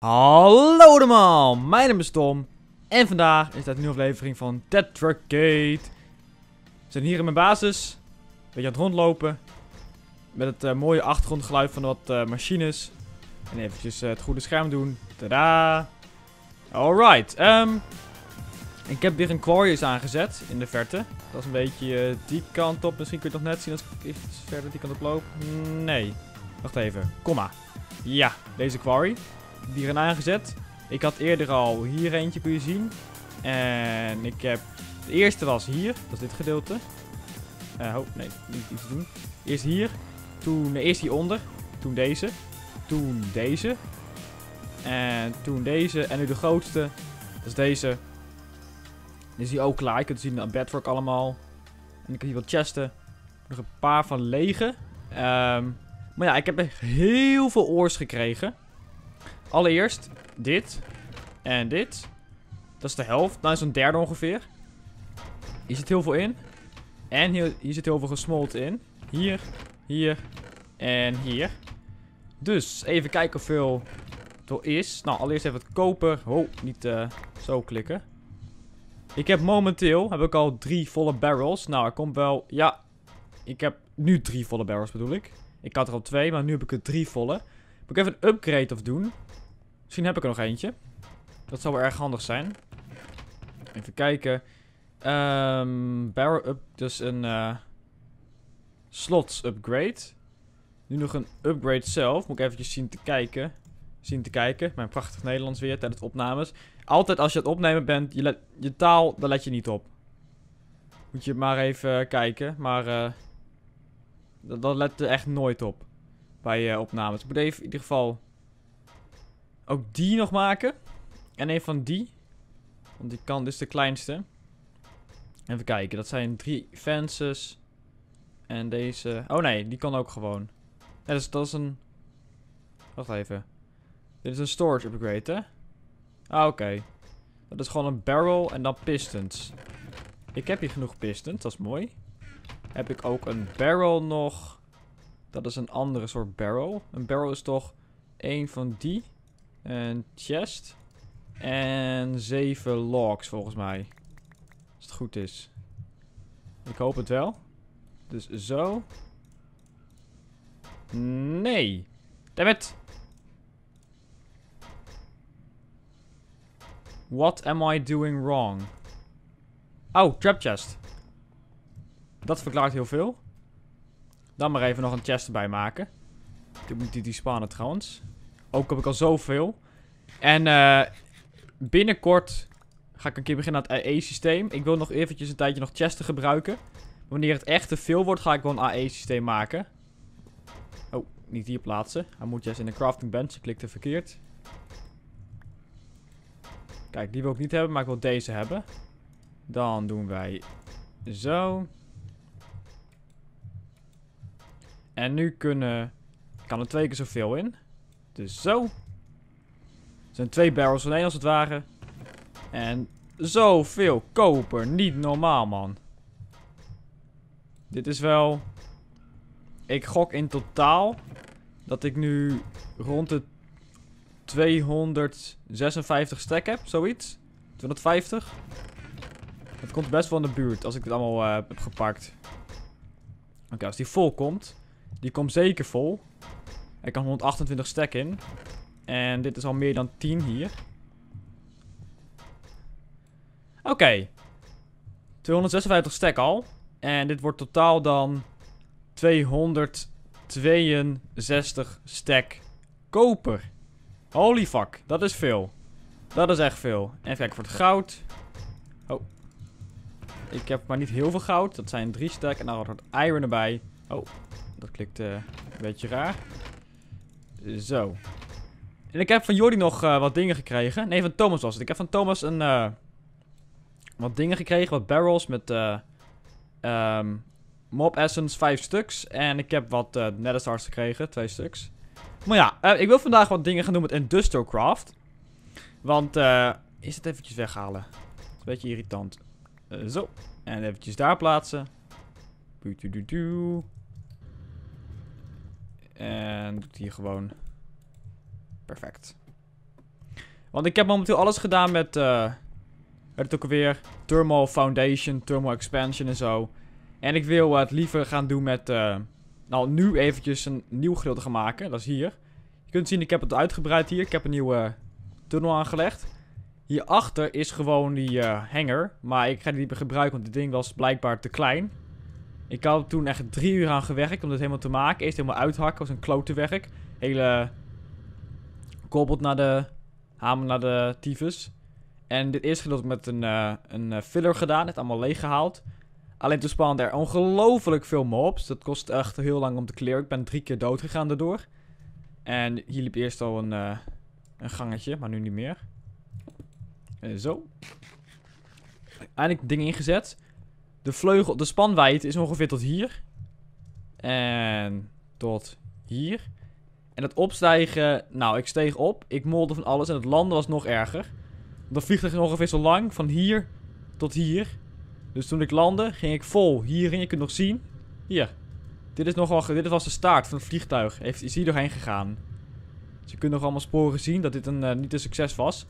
Hallo allemaal, mijn naam is Tom en vandaag is dat een nieuwe aflevering van Tetragate. We zijn hier in mijn basis, een beetje aan het rondlopen, met het eh, mooie achtergrondgeluid van wat eh, machines. En eventjes eh, het goede scherm doen, tada! Alright, um, ik heb weer een quarry aangezet in de verte. Dat is een beetje die kant op, misschien kun je het nog net zien als ik iets verder die kant op loop. Nee, wacht even, komma. Ja, deze Quarry die eraan aangezet. Ik had eerder al hier eentje, kun je zien. En ik heb... De eerste was hier, dat is dit gedeelte. Eh, oh, nee, niet iets te doen. Eerst hier, toen nee, eerst hieronder, toen deze, toen deze. En toen deze, en nu de grootste, dat is deze. is hier ook klaar, je kunt zien, de bedrock allemaal. En ik heb hier wat chesten. Nog een paar van lege. Ehm, maar ja, ik heb echt heel veel oors gekregen. Allereerst dit. En dit. Dat is de helft. Dan nou, is een derde ongeveer. Hier zit heel veel in. En hier, hier zit heel veel gesmolten in. Hier, hier en hier. Dus even kijken hoeveel er is. Nou, allereerst even het koper. Oh, niet eh, zo klikken. Ik heb momenteel, heb ik al drie volle barrels. Nou, er komt wel, ja, ik heb nu drie volle barrels bedoel ik. Ik had er al twee, maar nu heb ik er drie volle. Moet ik even een upgrade of doen. Misschien heb ik er nog eentje. Dat zou wel erg handig zijn. Even kijken. Um, barrel up, dus een eh, slots upgrade. Nu nog een upgrade zelf. Moet ik eventjes zien te kijken. Zien te kijken. Mijn prachtig Nederlands weer tijdens opnames. Altijd als je het opnemen bent, je, let, je taal, daar let je niet op. Moet je maar even kijken. Maar uh, dat, dat let er echt nooit op bij uh, opnames. Ik moet even in ieder geval ook die nog maken. En een van die. Want die kan, dit is de kleinste. Even kijken, dat zijn drie fences. En deze... Oh nee, die kan ook gewoon. dat, is, dat is een... Wacht even. Dit is een storage upgrade, hè? Ah, oké. Dat is gewoon een barrel en dan pistons. Ik heb hier genoeg pistons, dat is mooi. Heb ik ook een barrel nog. Dat is een andere soort barrel. Een barrel is toch één van die. Een chest. En zeven logs volgens mij. Als het goed is. Ik hoop het wel. Dus zo. Nee. Damn it. What am I doing wrong? Oh, trap chest. Dat verklaart heel veel. Dan maar even nog een chest erbij maken. Ik moet die, die spannen trouwens. Ook heb ik al zoveel. En eh, binnenkort ga ik een keer beginnen aan het AE-systeem. Ik wil nog eventjes een tijdje nog chesten gebruiken. Wanneer het echt te veel wordt, ga ik wel een AE-systeem maken. Oh, niet hier plaatsen. Hij moet juist in de crafting bench. Ik klikte verkeerd. Kijk, die wil ik niet hebben, maar ik wil deze hebben. Dan doen wij zo. En nu kunnen, kan er twee keer zoveel in. Dus zo. Er zijn twee barrels van één als het ware. En zoveel koper. Niet normaal, man. Dit is wel... Ik gok in totaal dat ik nu rond de 256 stek heb, zoiets. 250. Het komt best wel in de buurt als ik het allemaal eh, heb gepakt. Oké, als die vol komt. Die komt zeker vol ik kan 128 stack in. En dit is al meer dan 10 hier. Oké. 256 stack al. En dit wordt totaal dan 262 stack koper. Holy fuck, dat is veel. Dat is echt veel. Even kijken voor het goud. Oh. Ik heb maar niet heel veel goud. Dat zijn 3 stack. En daar wordt iron erbij. Oh, dat klikt eh, een beetje raar. Zo. En ik heb van Jordi nog eh, wat dingen gekregen. Nee, van Thomas was het. Ik heb van Thomas een, eh, wat dingen gekregen. Wat barrels met eh, ehm, mob essence, vijf stuks. En ik heb wat uh, netherstars gekregen, twee stuks. Maar ja, ik wil vandaag wat dingen gaan doen met Industrial Craft. Want, is het eventjes weghalen. Een beetje irritant. zo. En eventjes daar plaatsen. En doet hier gewoon. Perfect. Want ik heb momenteel alles gedaan met... Uh, het ook weer Thermal Foundation, Thermal Expansion en zo. En ik wil het liever gaan doen met... Eh, nou, nu eventjes een nieuw gedeelte gaan maken. Dat is hier. Je kunt zien, ik heb het uitgebreid hier. Ik heb een nieuwe tunnel aangelegd. Hierachter is gewoon die eh, hanger. Maar ik ga die niet meer gebruiken, want dit ding was blijkbaar te klein. Ik had toen echt drie uur aan gewerkt om dit helemaal te maken. Eerst helemaal uithakken, was een klote werk. Hele kobold naar de hamer naar de tyfus. En dit eerste gedeelte met een, uh, een eh, filler gedaan, het allemaal leeggehaald. Alleen toen spannen er ongelooflijk veel mobs. Dus dat kost echt heel lang om te clearen. Ik ben drie keer dood gegaan daardoor. En hier liep eerst al een, eh, een gangetje, maar nu niet meer. zo. Eindelijk dingen ingezet. De vleugel, de spanwijdte is ongeveer tot hier. En tot hier. En het opstijgen, nou, ik steeg op. Ik molde van alles en het landen was nog erger. Dat vliegtuig is ongeveer zo lang, van hier tot hier. Dus toen ik landde, ging ik vol hierin. Je kunt nog zien. Hier. Dit, is nogal, dit was de staart van het vliegtuig. Heeft, is hier doorheen gegaan. Dus je kunt nog allemaal sporen zien dat dit een, eh, niet een succes was.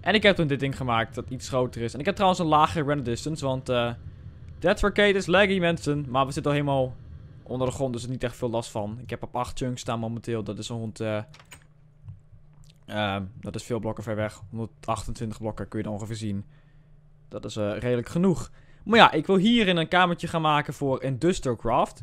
En ik heb toen dit ding gemaakt dat iets groter is. En ik heb trouwens een lagere render distance, want... Eh, Dead Arcade is laggy, mensen. Maar we zitten al helemaal onder de grond, dus er is niet echt veel last van. Ik heb op 8 chunks staan momenteel. Dat is rond... Uh, eh, ehm, dat is veel blokken ver weg. 128 blokken kun je dan ongeveer zien. Dat is eh, redelijk genoeg. Maar ja, ik wil hier in een kamertje gaan maken voor Industrial Craft.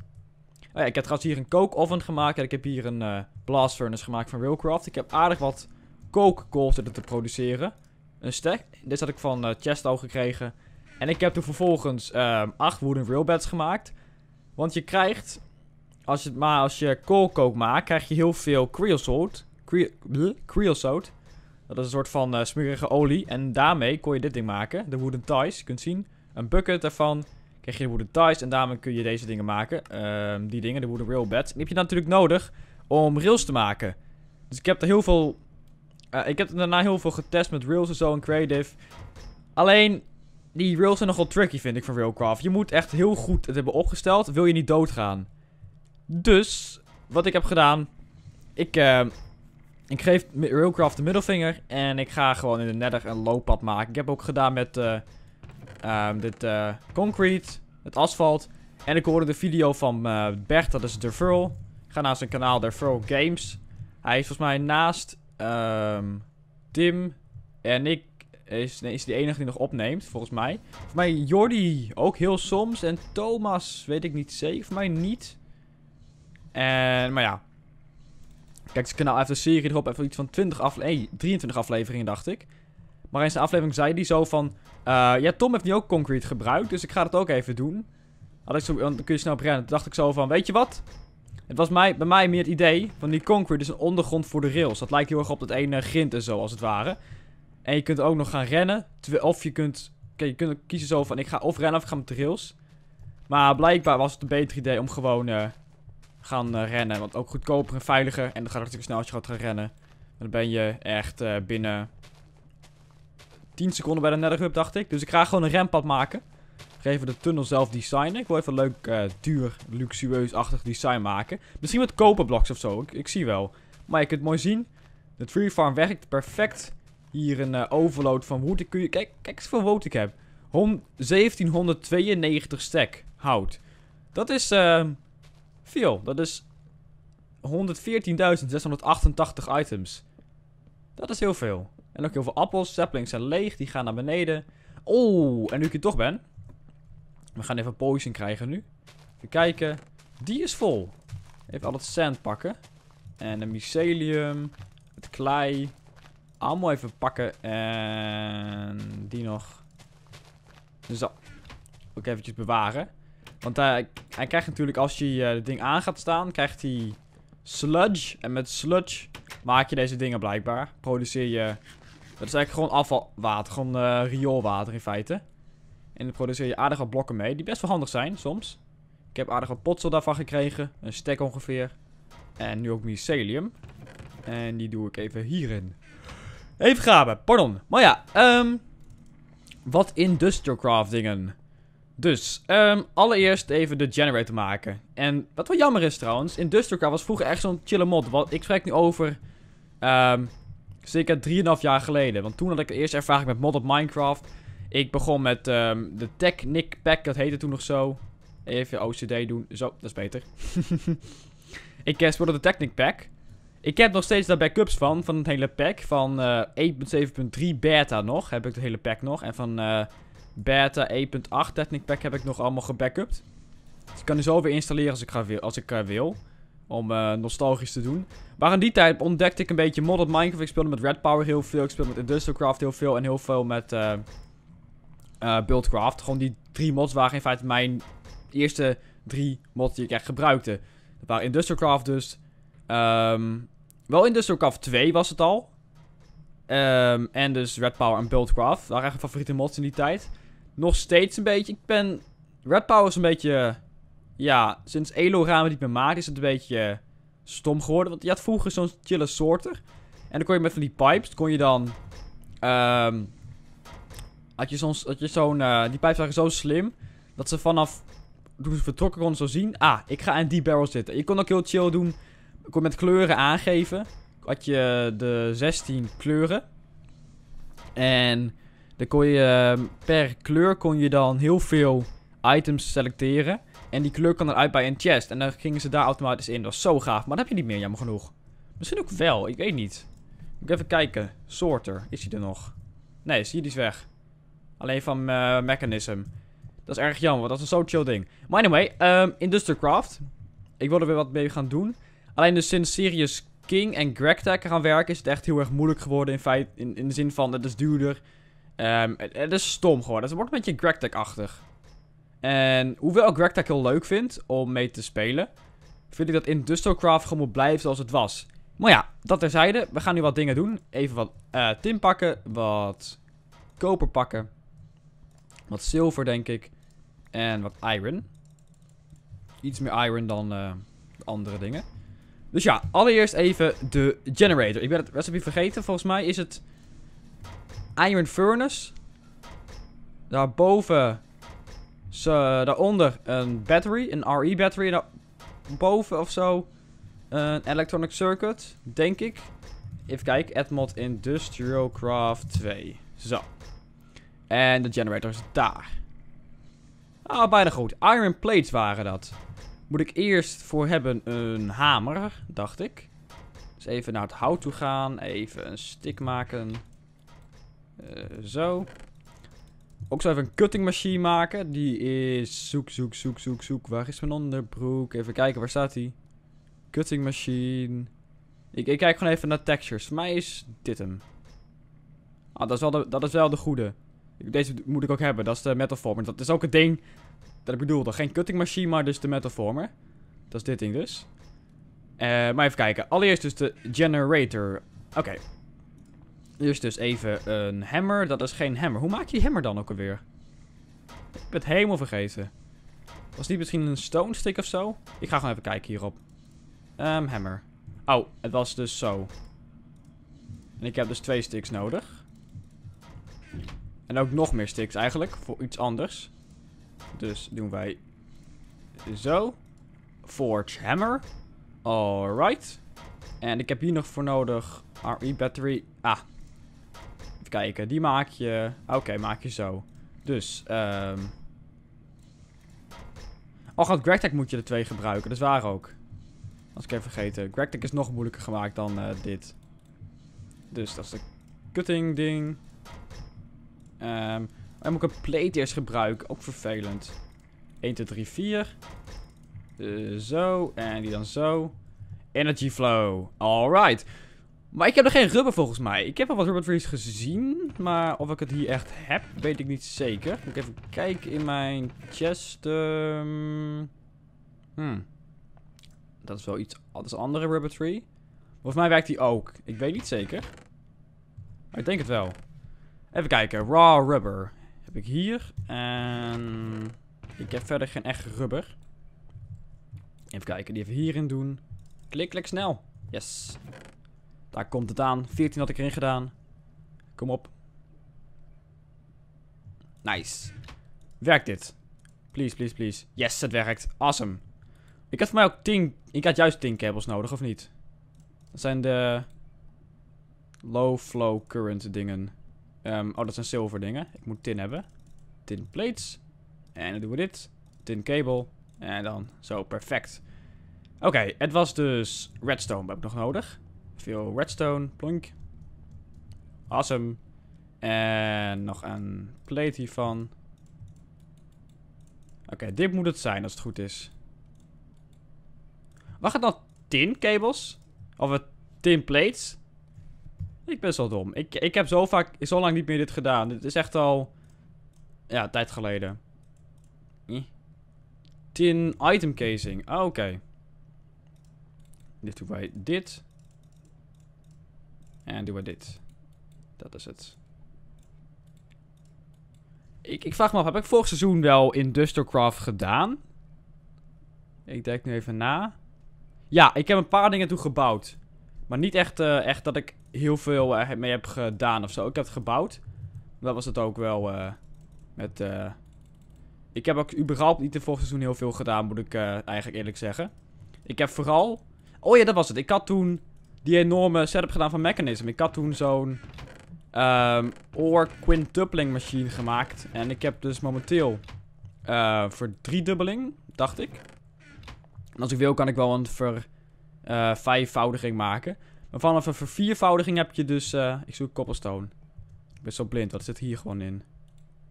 Oh ja, ik heb trouwens hier een coke oven gemaakt. En ik heb hier een uh, blast furnace gemaakt van Realcraft. Ik heb aardig wat coke zitten te produceren. Een stack. Dit had ik van uh, Chesto gekregen. En ik heb toen vervolgens ehm, acht wooden beds gemaakt. Want je krijgt, als je, maar als je koolkook maakt, krijg je heel veel creosote. Cre creosote. Dat is een soort van uh, eh, smerige olie. En daarmee kon je dit ding maken. De wooden ties. Je kunt zien, een bucket daarvan krijg je de wooden ties. En daarmee kun je deze dingen maken. Ehm, die dingen, de wooden bats. Die heb je natuurlijk nodig om rails te maken. Dus ik heb er heel veel... Eh, ik heb daarna heel veel getest met rails en zo en creative. Alleen, die rails zijn nogal tricky, vind ik, van Railcraft. Je moet echt heel goed het hebben opgesteld, wil je niet doodgaan. Dus, wat ik heb gedaan... Ik, eh, ik geef Railcraft de middelvinger en ik ga gewoon in de nether een looppad maken. Ik heb ook gedaan met eh, ehm, dit eh, concrete, het asfalt. En ik hoorde de video van Bert, dat is Ik Ga naar zijn kanaal Derfurl Games. Hij is volgens mij naast ehm, Tim en ik is, nee, is de enige die nog opneemt, volgens mij. Voor mij Jordi ook heel soms. En Thomas weet ik niet zeker. Voor mij niet. En, maar ja. Kijk, zijn kanaal heeft een serie erop. Even iets van 20 afleveringen. 23 afleveringen, dacht ik. Maar in zijn aflevering zei hij zo van... Eh, ja, Tom heeft nu ook concrete gebruikt. Dus ik ga dat ook even doen. Had ik dan kun je snel op Toen dacht ik zo van, weet je wat? Het was mij, bij mij meer het idee van die concrete is een ondergrond voor de rails. Dat lijkt heel erg op dat ene grind en zo, als het ware. En je kunt ook nog gaan rennen. Of je kunt, kijk, je kunt kiezen zo van ik ga of rennen of ik ga met de rails. Maar blijkbaar was het een beter idee om gewoon eh, gaan eh, rennen. Want ook goedkoper en veiliger. En dan gaat het natuurlijk snel als je gaat gaan rennen. Dan ben je echt eh, binnen 10 seconden bij de netherhub, dacht ik. Dus ik ga gewoon een renpad maken. Ik ga even de tunnel zelf designen. Ik wil even een leuk, duur, luxueus-achtig design maken. Misschien met koperbloks of zo. Ik, ik zie wel. Maar je kunt mooi zien. De tree farm werkt perfect. Hier een eh, overload van hoe kun je, kijk, kijk eens hoeveel wood ik heb. 1792 stack hout. Dat is veel. Ehm, dat is 114.688 items. Dat is heel veel. En ook heel veel appels. Saplings zijn leeg. Die gaan naar beneden. Oh, en nu ik hier toch ben. We gaan even poison krijgen nu. Even kijken. Die is vol. Even al het sand pakken. En een mycelium. Het klei allemaal even pakken. En die nog. Zo. Dus ook eventjes bewaren. Want hij, hij krijgt natuurlijk als je uh, het ding aan gaat staan, krijgt hij sludge. En met sludge maak je deze dingen blijkbaar. Produceer je... Dat is eigenlijk gewoon afvalwater. Gewoon eh, rioolwater in feite. En dan produceer je aardige wat blokken mee. Die best wel handig zijn soms. Ik heb aardige wat potsel daarvan gekregen. Een stek ongeveer. En nu ook mycelium. En die doe ik even hierin. Even graven, pardon. Maar ja, um, wat industrial dingen. Dus, um, allereerst even de generator maken. En wat wel jammer is trouwens, industrial craft was vroeger echt zo'n chille mod. Want ik spreek nu over um, zeker 3,5 jaar geleden. Want toen had ik de eerste ervaring met mod op Minecraft. Ik begon met de Technic Pack, dat heette toen nog zo. Even OCD doen. Zo, dat is beter. ik eh, speelde de Technic Pack. Ik heb nog steeds daar backups van, van het hele pack. Van 1.7.3 eh, beta nog, heb ik het hele pack nog. En van eh, beta 1.8 Technic Pack heb ik nog allemaal gebackupt. Dus ik kan die zo weer installeren als ik, ga wil, als ik eh, wil. Om nostalgisch te doen. Maar in die tijd ontdekte ik een beetje modded Minecraft. Ik speelde met Red Power heel veel. Ik speelde met Industrial Craft heel veel. En heel veel met Buildcraft. Gewoon die drie mods waren in feite mijn eerste drie mods die ik echt gebruikte. Dat waren Industrial Craft dus... Ehm, wel in Industrial Craft 2 was het al. Ehm, en dus Red Power en Buildcraft. Daar waren eigenlijk favoriete mods in die tijd. Nog steeds een beetje. Ik ben... Red Power is een beetje... Ja, sinds Elo-ramen die ik me maakte is het een beetje eh, stom geworden. Want je had vroeger zo'n chille soorter En dan kon je met van die pipes, kon je dan... Ehm, had je zo'n... uh, die pipes waren zo slim, dat ze vanaf... Toen ze vertrokken konden zo zien, ah, ik ga in die barrel zitten. Je kon ook heel chill doen kon met kleuren aangeven. Had je de 16 kleuren. En dan kon je ehm, per kleur kon je dan heel veel items selecteren. En die kleur kan eruit bij een chest. En dan gingen ze daar automatisch in. Dat was zo gaaf. Maar dat heb je niet meer, jammer genoeg. Misschien ook wel, ik weet niet. Moet ik even kijken. Sorter, is hij er nog? Nee, zie je, die is weg. Alleen van eh, Mechanism. Dat is erg jammer, dat is een zo chill ding. Maar anyway, um, Industrial Craft. Ik wil er weer wat mee gaan doen. Alleen dus sinds Sirius King en Gregtech gaan werken, is het echt heel erg moeilijk geworden. In, feit, in, in de zin van, het is duurder. Ehm, het, is stom geworden. Dus het wordt een beetje Greg-achtig. En hoewel ik Greg heel leuk vind om mee te spelen, vind ik dat Industrocraft gewoon moet blijven zoals het was. Maar ja, dat terzijde. We gaan nu wat dingen doen. Even wat eh, tin pakken, wat koper pakken, wat zilver denk ik en wat iron. Iets meer iron dan uh, andere dingen. Dus ja, allereerst even de generator. Ik ben het recipe vergeten. Volgens mij is het Iron Furnace. Daarboven, ze, daaronder een battery, een RE battery. En daarboven of zo een electronic circuit, denk ik. Even kijken, Edmod Industrial Craft 2. Zo. En de generator is daar. Ah, bijna goed. Iron plates waren dat. Moet ik eerst voor hebben een hamer, dacht ik. Dus even naar het hout toe gaan. Even een stick maken. Eh, zo. Ook zo even een cutting machine maken. Die is zoek, zoek, zoek, zoek, zoek. Waar is mijn onderbroek? Even kijken, waar staat die? Cutting machine. Ik, ik kijk gewoon even naar textures. Voor mij is dit hem. Ah, dat is wel de, dat is wel de goede. Deze moet ik ook hebben. Dat is de metal form. Dat is ook een ding dat bedoelde geen cutting machine, maar dus de metalformer. Dat is dit ding dus. Eh, maar even kijken. Allereerst dus de generator. Oké. Okay. is dus even een hammer. Dat is geen hammer. Hoe maak je die hammer dan ook alweer? Ik ben het helemaal vergeten. Was die misschien een stone stick of zo? Ik ga gewoon even kijken hierop. Um, hammer. Oh, het was dus zo. En ik heb dus twee sticks nodig. En ook nog meer sticks eigenlijk, voor iets anders. Dus doen wij zo. Forge Hammer. Alright. En ik heb hier nog voor nodig RE Battery. Ah. Even kijken. Die maak je... Oké, maak je zo. Dus, ehm... Um... Gregtech gaat moet je er twee gebruiken. Dat is waar ook. Als ik even vergeten. Gregtech is nog moeilijker gemaakt dan eh, dit. Dus dat is de cutting ding. Ehm. En moet ik een plate eerst gebruiken. Ook vervelend. 1, 2, 3, 4. zo. En die dan zo. Energy flow. Alright. Maar ik heb er geen rubber volgens mij. Ik heb al wat rubber trees gezien. Maar of ik het hier echt heb, weet ik niet zeker. Moet ik even kijken in mijn chest. Ehm, hmm. Dat is wel iets anders andere rubber tree. Volgens mij werkt die ook. Ik weet niet zeker. Maar ik denk het wel. Even kijken. Raw rubber ik hier. En ik heb verder geen echt rubber. Even kijken, die even hierin doen. Klik, klik, snel. Yes. Daar komt het aan. 14 had ik erin gedaan. Kom op. Nice. Werkt dit? Please, please, please. Yes, het werkt. Awesome. Ik had voor mij ook 10... Ik had juist 10 kabels nodig, of niet? Dat zijn de... Low flow current dingen. Ehm, oh, dat zijn zilver dingen. Ik moet tin hebben. Tin plates. En dan doen we dit. Tin cable. En dan zo, perfect. Oké, het was dus redstone heb ik nog nodig. Veel redstone, plonk. Awesome. En nog een plate hiervan. Oké, dit moet het zijn als het goed is. Wacht het dan tin cables? Of het tin plates? Ik ben zo dom. Ik, ik heb zo vaak, zo lang niet meer dit gedaan. Dit is echt al, ja, tijd geleden. Tin item casing. Ah, oké. Dit doen wij dit. En doen wij dit. Dat is het. Ik, ik vraag me af, heb ik vorig seizoen wel Craft gedaan? Ik denk nu even na. Ja, ik heb een paar dingen toe gebouwd. Maar niet echt, eh, echt dat ik heel veel uh, mee heb gedaan of zo. Ik heb het gebouwd. Dat was het ook wel eh, met... Eh, ik heb ook überhaupt niet de vorige seizoen heel veel gedaan, moet ik eigenlijk eerlijk zeggen. Ik heb vooral... Oh ja, dat was het. Ik had toen die enorme setup gedaan van Mechanism. Ik had toen zo'n... Um, ehm, or quintupling machine gemaakt. En ik heb dus momenteel... voor driedubbeling, dacht ik. En als ik wil kan ik wel een ver... Uh, vijfvoudiging maken. Maar vanaf een verviervoudiging heb je dus... Uh, ik zoek cobblestone. Ik ben zo blind. Wat zit hier gewoon in?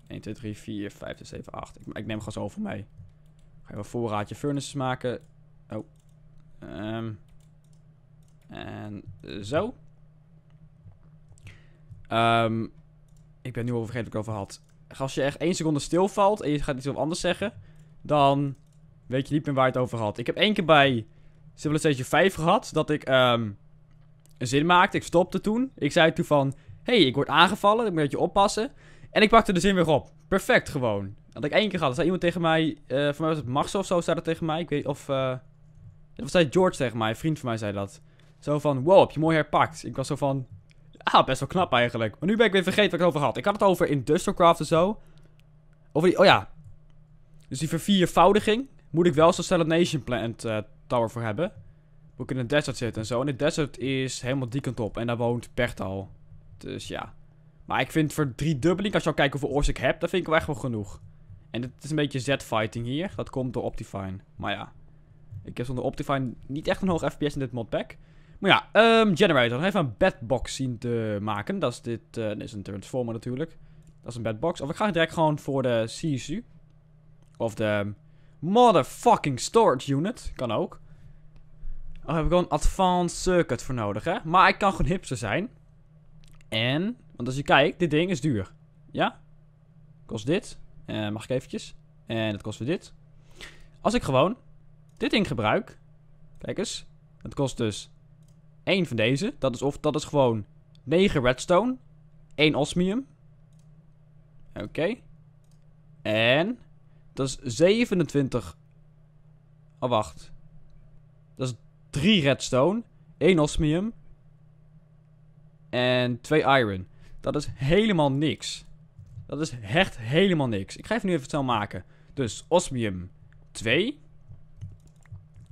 1, 2, 3, 4, 5, 6, 7, 8. Ik, ik neem gewoon zo zoveel mee. Ga even een voorraadje furnaces maken. Oh. Um. En zo. Um, ik ben nu al vergeten wat ik over had. Als je echt één seconde stilvalt en je gaat iets anders zeggen, dan weet je niet meer waar je het over had. Ik heb één keer bij Civilization 5 gehad dat ik um, een zin maakte. Ik stopte toen. Ik zei toen van, hey, ik word aangevallen, ik moet je oppassen. En ik pakte de zin weer op. Perfect gewoon. Dat ik één keer gehad. Er zei iemand tegen mij, uh, voor mij was het Max of zo, zei dat tegen mij. Ik weet of, uh, eh, of zei George tegen mij, een vriend van mij zei dat. Zo van, wow, heb je mooi herpakt. Ik was zo van, ah, best wel knap eigenlijk. Maar nu ben ik weer vergeten wat ik het over had. Ik had het over Industrial Craft en zo. Over die, oh ja. Dus die verviervoudiging moet ik wel zo'n Stellar Nation Plant eh, Tower voor hebben ook in een desert zitten en zo. En de desert is helemaal die kant op. En daar woont Bert al. Dus ja. Maar ik vind voor drie dubbeling, als je al kijkt hoeveel oors ik heb, dat vind ik wel echt wel genoeg. En het is een beetje Z-fighting hier. Dat komt door Optifine. Maar ja. Ik heb zonder Optifine niet echt een hoog FPS in dit modpack. Maar ja, um, Generator. Even een bedbox zien te maken. Dat is dit. Uh, eh, dit is een Transformer natuurlijk. Dat is een bedbox. Of ik ga direct gewoon voor de CSU. Of de motherfucking storage unit. Kan ook. Oh, daar heb ik wel een advanced circuit voor nodig, hè. Maar ik kan gewoon hipster zijn. En, want als je kijkt, dit ding is duur. Ja? Kost dit. Uh, mag ik eventjes? En dat kost weer dit. Als ik gewoon dit ding gebruik. Kijk eens. Het kost dus één van deze. Dat is, of, dat is gewoon 9 redstone. 1 osmium. Oké. En dat is 27. Oh, wacht. Dat is 3 redstone, 1 osmium en 2 iron. Dat is helemaal niks. Dat is echt helemaal niks. Ik ga even nu even snel maken. Dus osmium 2.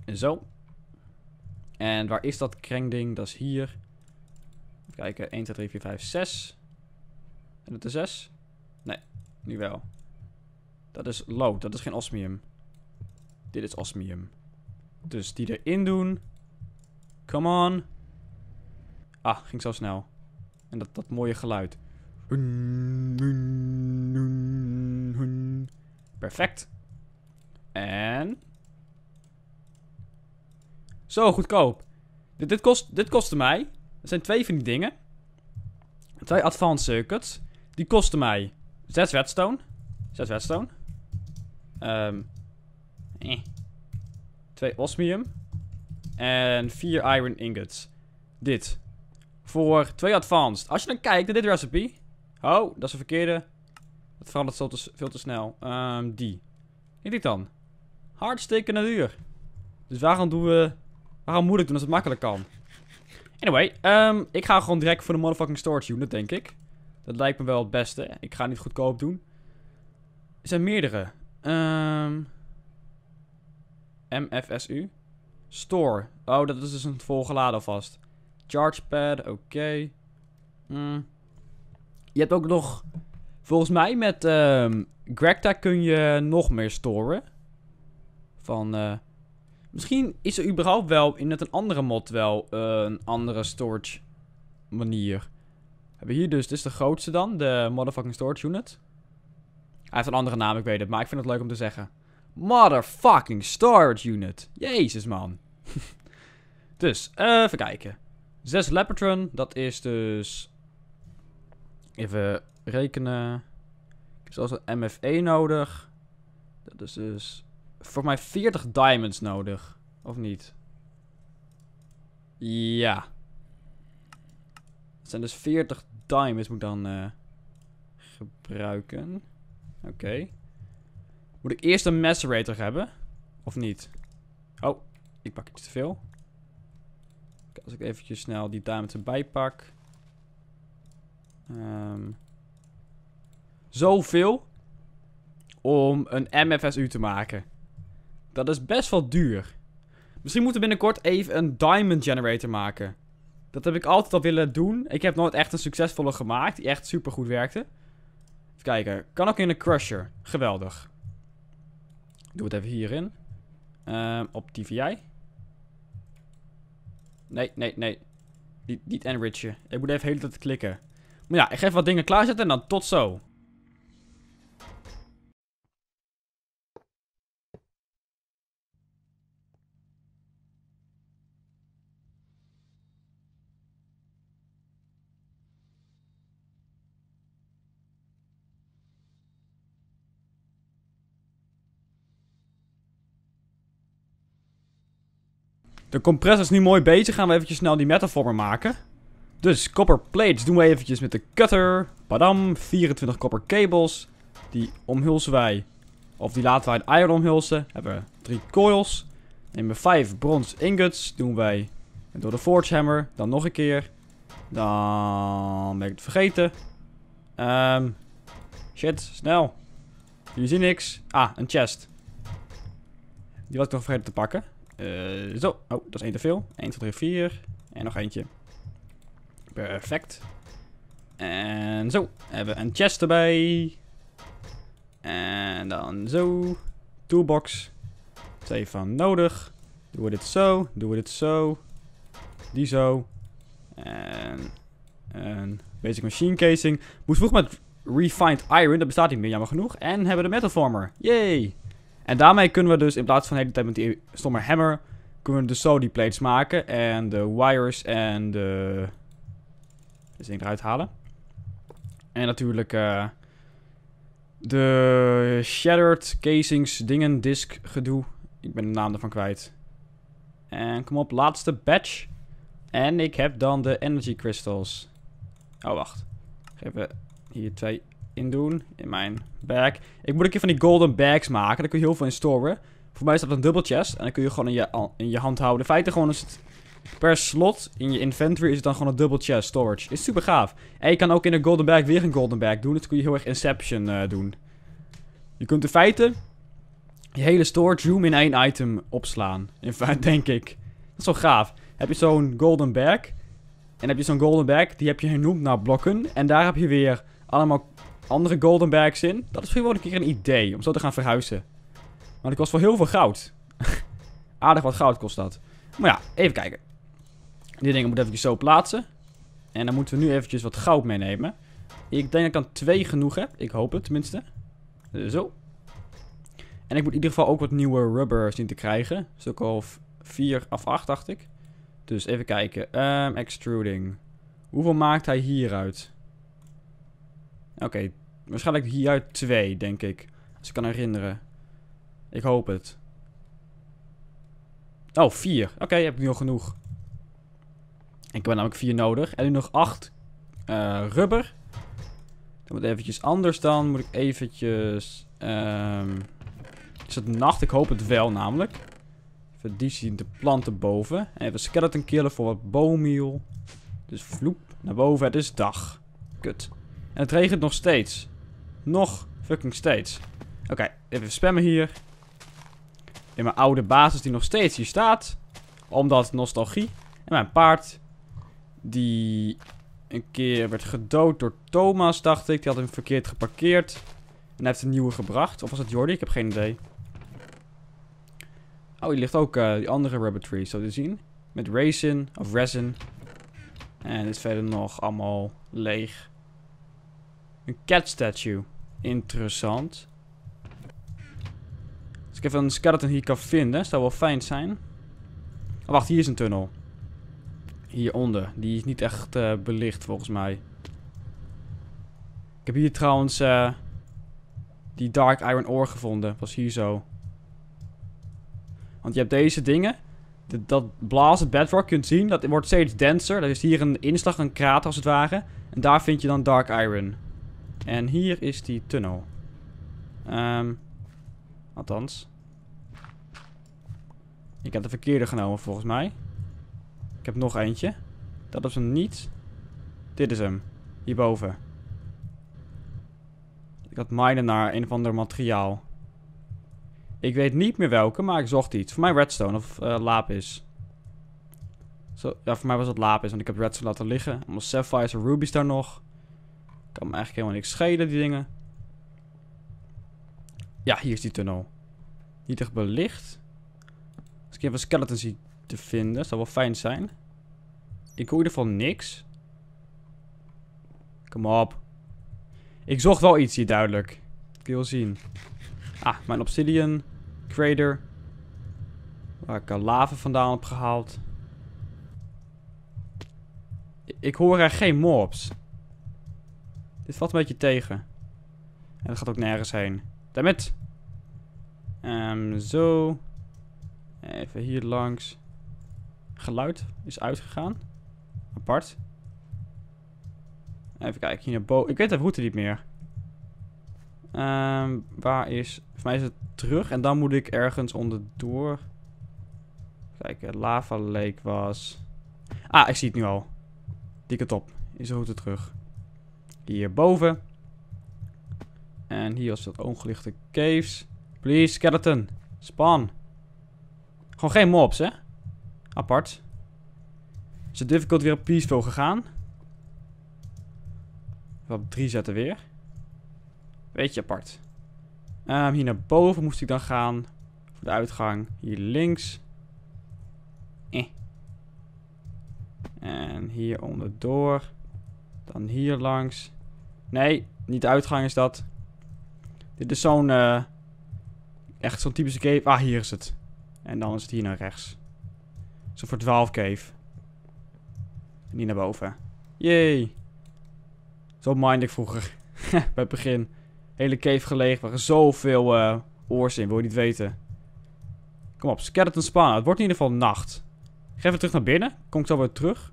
En zo. En waar is dat krengding? Dat is hier. Even kijken. 1, 2, 3, 4, 5, 6. En dat is 6? Nee, nu wel. Dat is lood. Dat is geen osmium. Dit is osmium. Dus die erin doen. Come on. Ah, ging zo snel. En dat, dat mooie geluid. Perfect. En... Zo, goedkoop. Dit, dit, kost, dit kostte mij... Er zijn twee van die dingen. Twee advanced circuits. Die kosten mij zes redstone. Zes redstone. Ehm... Um, osmium. En 4 iron ingots. Dit. Voor 2 advanced. Als je dan kijkt naar dit recipe. Oh, dat is een verkeerde. Dat verandert veel te, veel te snel. Um, die. Heet dit dan? Hartstikke natuur. Dus waarom doen we... Waarom moeilijk doen als het makkelijk kan? Anyway, ehm, ik ga gewoon direct voor de motherfucking storage unit, denk ik. Dat lijkt me wel het beste. Ik ga niet goedkoop doen. Er zijn meerdere. Um, ehm, MFSU. Store. Oh, dat is dus een volgeladen alvast. Chargepad, oké. Okay. Mm. Je hebt ook nog... Volgens mij met um, kun je nog meer storen. Van... Eh, misschien is er überhaupt wel in het een andere mod wel eh, een andere storage manier. Hebben we hier dus, dit is de grootste dan, de motherfucking storage unit. Hij heeft een andere naam, ik weet het, maar ik vind het leuk om te zeggen. Motherfucking storage unit. Jezus man. dus, eh, even kijken. Zes Lepertron. dat is dus... Even rekenen. Ik heb zelfs een MFE nodig. Dat is dus... Voor mij 40 diamonds nodig. Of niet? Ja. Het zijn dus 40 diamonds moet ik dan eh, gebruiken. Oké. Moet ik eerst een macerator hebben? Of niet? Oh, ik pak iets te veel. als ik eventjes snel die diamond erbij pak. Um, zoveel om een MFSU te maken. Dat is best wel duur. Misschien moeten we binnenkort even een diamond generator maken. Dat heb ik altijd al willen doen. Ik heb nooit echt een succesvolle gemaakt die echt super goed werkte. Even kijken. Kan ook in een crusher. Geweldig. Doe het even hierin. Ehm, op TVI. Nee, nee, nee. Niet, niet enrichen. Ik moet even de hele tijd klikken. Maar ja, ik ga even wat dingen klaarzetten en dan tot zo. De compressor is nu mooi bezig. Gaan we eventjes snel die metaformer maken. Dus copper plates doen we eventjes met de cutter. Padam, 24 copper cables. Die omhulsen wij. Of die laten wij het iron omhulsen. Hebben we drie coils. Nemen we vijf brons ingots. Doen wij door de forge hammer. Dan nog een keer. Dan ben ik het vergeten. Ehm, shit, snel. Jullie zien niks. Ah, een chest. Die was ik nog vergeten te pakken. Eh, zo. Oh, dat is één te veel. 1, 2, 3, 4. En nog eentje. Perfect. En zo. Hebben we een chest erbij. En dan zo. Toolbox. Twee van nodig. Doen we dit zo. Doen we dit zo. Die zo. En een basic machine casing. Moest vroeg met refined iron. Dat bestaat niet meer, jammer genoeg. En hebben we de metal former. Yay! En daarmee kunnen we dus in plaats van de hele tijd met die stomme hammer, kunnen we de dus zo die plates maken. En de wires en de... Dus ding eruit halen. En natuurlijk eh, de shattered casings, dingen, disk, gedoe. Ik ben de naam ervan kwijt. En kom op, laatste batch. En ik heb dan de energy crystals. Oh, wacht. Geef we hier twee in doen. In mijn bag. Ik moet een keer van die golden bags maken. Daar kun je heel veel in storen. Voor mij staat dat een double chest. En dan kun je gewoon in je, in je hand houden. In feite gewoon is het per slot in je inventory is het dan gewoon een dubbel chest storage. Is super gaaf. En je kan ook in een golden bag weer een golden bag doen. Dat kun je heel erg Inception eh, doen. Je kunt in feite je hele storage room in één item opslaan. In feite, denk ik. Dat is wel gaaf. Heb je zo'n golden bag. En heb je zo'n golden bag. Die heb je genoemd naar blokken. En daar heb je weer allemaal andere golden bags in. Dat is misschien wel een keer een idee om zo te gaan verhuizen. Want ik kost wel heel veel goud. Aardig wat goud kost dat. Maar ja, even kijken. Die dingen moet even zo plaatsen. En dan moeten we nu eventjes wat goud meenemen. Ik denk dat ik dan twee genoeg heb. Ik hoop het tenminste. Zo. En ik moet in ieder geval ook wat nieuwe rubber zien te krijgen. Een ik of 4 of 8 dacht ik. Dus even kijken. Ehm, extruding. Hoeveel maakt hij hieruit? Oké, waarschijnlijk hier twee, denk ik. Als ik kan herinneren. Ik hoop het. Oh, vier. Oké, heb ik nu al genoeg. Ik heb namelijk vier nodig. En nu nog acht eh, rubber. Dat moet eventjes anders dan. Moet ik eventjes... Ehm, is het nacht? Ik hoop het wel namelijk. Even die zien te planten boven. even skeleton killen voor wat boommeal. Dus vloep, naar boven. Het is dag. Kut. En het regent nog steeds. Nog fucking steeds. Oké, even spammen hier. In mijn oude basis die nog steeds hier staat. Omdat nostalgie. En mijn paard. Die een keer werd gedood door Thomas, dacht ik. Die had hem verkeerd geparkeerd. En hij heeft een nieuwe gebracht. Of was het Jordi? Ik heb geen idee. Oh, hier ligt ook eh, die andere rubber tree, zo te zien. Met Racin of resin. En dit is verder nog allemaal leeg. Een cat statue. Interessant. Als ik even een skeleton hier kan vinden, zou wel fijn zijn. Oh, wacht, hier is een tunnel. Hieronder. Die is niet echt eh, belicht, volgens mij. Ik heb hier trouwens eh, die Dark Iron Ore gevonden. Was hier zo. Want je hebt deze dingen. dat blazen bedrock kunt zien. Dat wordt steeds denser. Er is hier een inslag, een krater als het ware. En daar vind je dan Dark Iron. En hier is die tunnel. Ehm, althans. Ik heb de verkeerde genomen volgens mij. Ik heb nog eentje. Dat is hem niet. Dit is hem. Hierboven. Ik had mijden naar een of ander materiaal. Ik weet niet meer welke, maar ik zocht iets. Voor mij redstone of uh, eh, lapis. Zo, ja, voor mij was het lapis, want ik heb redstone laten liggen. Allemaal sapphires en rubies daar nog. Kan me eigenlijk helemaal niks schelen, die dingen. Ja, hier is die tunnel. Niet echt belicht. Als ik even skeleton zie te vinden, zou wel fijn zijn. Ik hoor in ieder geval niks. Kom op. Ik zocht wel iets hier duidelijk. Ik wil je wel zien. Ah, mijn obsidian. Crater. Waar ik lava vandaan heb gehaald. Ik hoor er geen mobs. Dit valt een beetje tegen. En dat gaat ook nergens heen. Damit. Um, ehm, zo. Even hier langs. Geluid is uitgegaan. Apart. Even kijken, hier naar boven. Ik weet de route niet meer. Um, waar is... Voor mij is het terug. En dan moet ik ergens onderdoor. Kijken, Lava Lake was... Ah, ik zie het nu al. Dikke top. op. Is de route terug. Hierboven. En hier was dat ongelichte caves. Please, skeleton. span. Gewoon geen mobs, hè? Apart. Is het difficult weer op peaceful gegaan? Wat drie zetten weer. Beetje apart. Ehm, hier naar boven moest ik dan gaan. Voor de uitgang. Hier links. Eh. En hier onderdoor. Dan hier langs. Nee, niet de uitgang is dat. Dit is zo'n... Eh, echt zo'n typische cave. Ah, hier is het. En dan is het hier naar rechts. Zo'n verdwaalf. cave. En hier naar boven. Yay! Zo mind ik vroeger. Bij het begin. Hele cave gelegen. Waren zoveel uh, eh, oors in. Wil je niet weten. Kom op. Skeleton spawn. Het wordt in ieder geval nacht. Ik ga even terug naar binnen. Kom ik zo weer terug.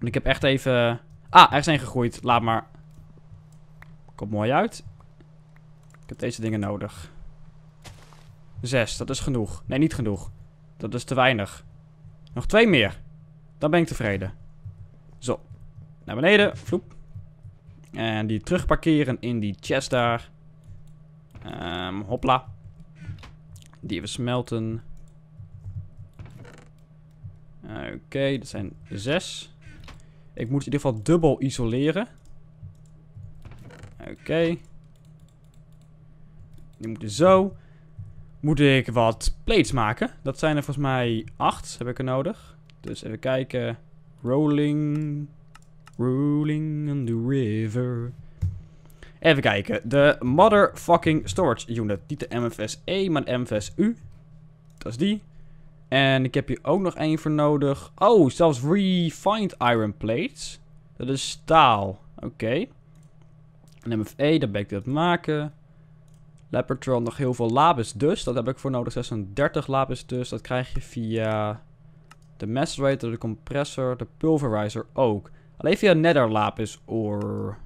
En ik heb echt even... Eh, ah, er zijn gegroeid. Laat maar. Komt mooi uit. Ik heb deze dingen nodig. Zes, dat is genoeg. Nee, niet genoeg. Dat is te weinig. Nog twee meer. Dan ben ik tevreden. Zo. Naar beneden. Vloep. En die terugparkeren in die chest daar. Um, hopla. Die even smelten. Oké, dat zijn zes. Ik moet in ieder geval dubbel isoleren. Oké. Okay. Die moeten zo. Moet ik wat plates maken? Dat zijn er volgens mij acht. Heb ik er nodig. Dus even kijken. Rolling. Rolling on the river. Even kijken. De motherfucking storage unit. Niet de MFS-E, maar de MFS-U. Dat is die. En ik heb hier ook nog één voor nodig. Oh, zelfs refined iron plates. Dat is staal. Oké. Een MFE, daar ben ik dit maken. Lepertron nog heel veel labis dus. Dat heb ik voor nodig. 36 labis dus. Dat krijg je via de macerator, de compressor, de pulverizer ook. Alleen via nether lapis Oor.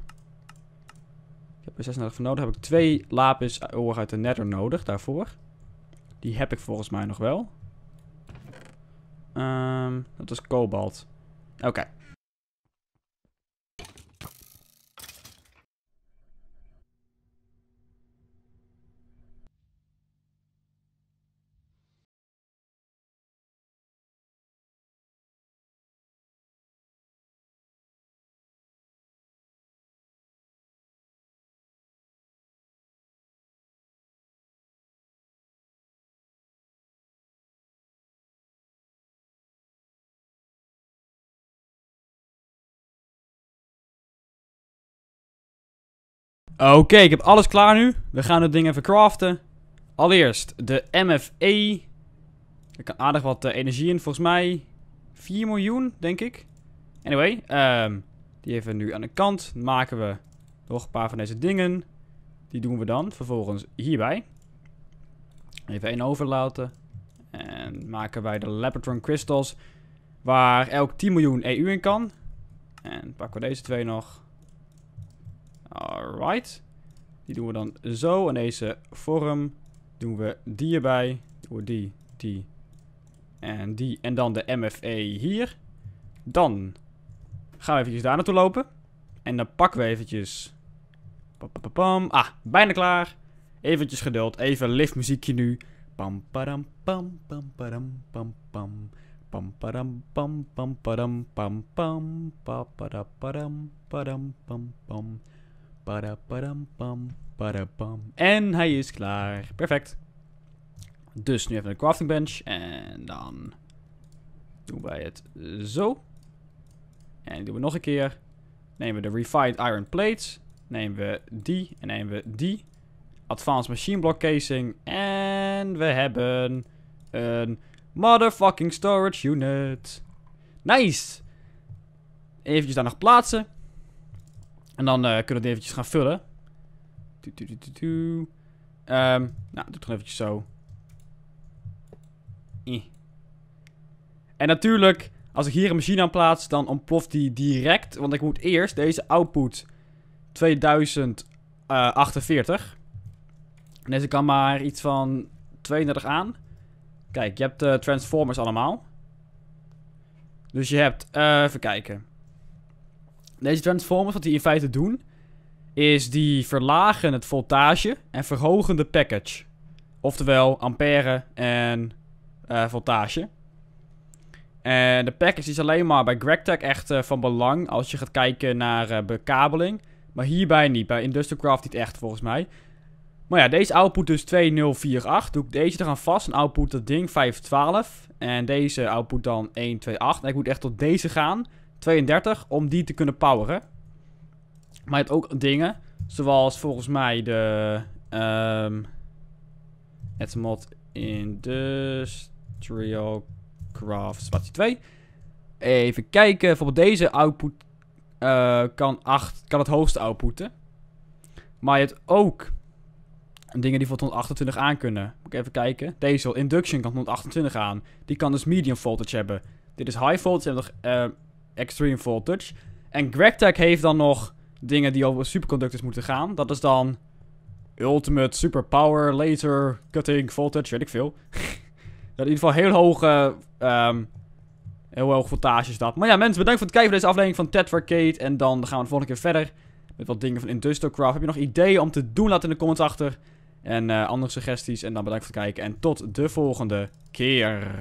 Ik heb er 36 voor nodig. Heb ik twee lapis or uit de nether nodig daarvoor. Die heb ik volgens mij nog wel. Ehm, dat is kobalt. Oké. Oké, ik heb alles klaar nu. We gaan het ding even craften. Allereerst de MFE. Er kan aardig wat eh, energie in, volgens mij 4 miljoen, denk ik. Anyway, um, die even nu aan de kant. Maken we nog een paar van deze dingen. Die doen we dan vervolgens hierbij. Even één overlaten. En maken wij de Lepatron Crystals. Waar elk 10 miljoen EU in kan. En pakken we deze twee nog. Alright. Die doen we dan zo. En deze vorm doen we die erbij. Doen we die, die en die. En dan de MFE hier. Dan gaan we eventjes daar naartoe lopen. En dan pakken we eventjes... Pam, Ah, bijna klaar. Eventjes geduld. Even liftmuziekje nu. Pam, padam, pam, pam, padam, pam, pam. Pam, padam, pam, pam, padam, pam, pam. pam padam, padam, pam, pam. En hij is klaar. Perfect. Dus nu hebben we een crafting bench. En dan doen wij het zo. En doen we nog een keer. Nemen we de refined iron plates. Nemen we die. En nemen we die. Advanced machine block casing. En we hebben een motherfucking storage unit. Nice! Even daar nog plaatsen. En dan eh, kunnen we het eventjes gaan vullen. Du -du -du nou, doe het gewoon eventjes zo. I. En natuurlijk, als ik hier een machine aan plaats, dan ontploft die direct. Want ik moet eerst deze output 2048. Eh, en deze kan maar iets van 32 aan. Kijk, je hebt de eh, Transformers allemaal. Dus je hebt, even kijken. Deze transformers, wat die in feite doen, is die verlagen het voltage en verhogen de package. Oftewel ampère en eh, voltage. En de package is alleen maar bij GregTech echt eh, van belang als je gaat kijken naar eh, bekabeling. Maar hierbij niet, bij Industrial Craft niet echt volgens mij. Maar ja, deze output dus 2048. Doe ik deze eraan vast, een output dat ding 512. En deze output dan 128. En ik moet echt tot deze gaan. 32 om die te kunnen poweren. Maar je hebt ook dingen, zoals volgens mij de... Um, het mod Industrial Crafts, wat 2. Even kijken, bijvoorbeeld deze output eh, kan, 8, kan het hoogste outputen. Maar je hebt ook dingen die voor 128 aan kunnen. Moet ik even kijken. Deze induction kan 128 aan. Die kan dus medium voltage hebben. Dit is high voltage. En nog, uh, Extreme Voltage. En GregTech heeft dan nog dingen die over superconductors moeten gaan. Dat is dan Ultimate Super Power, Laser, Cutting, Voltage, weet ik veel. dat in ieder geval heel hoge, um, heel hoge dat. Maar ja mensen, bedankt voor het kijken van deze aflevering van Ted En dan gaan we de volgende keer verder met wat dingen van Industrial Craft. Heb je nog ideeën om te doen? Laat in de comments achter. En eh, andere suggesties. En dan bedankt voor het kijken. En tot de volgende keer.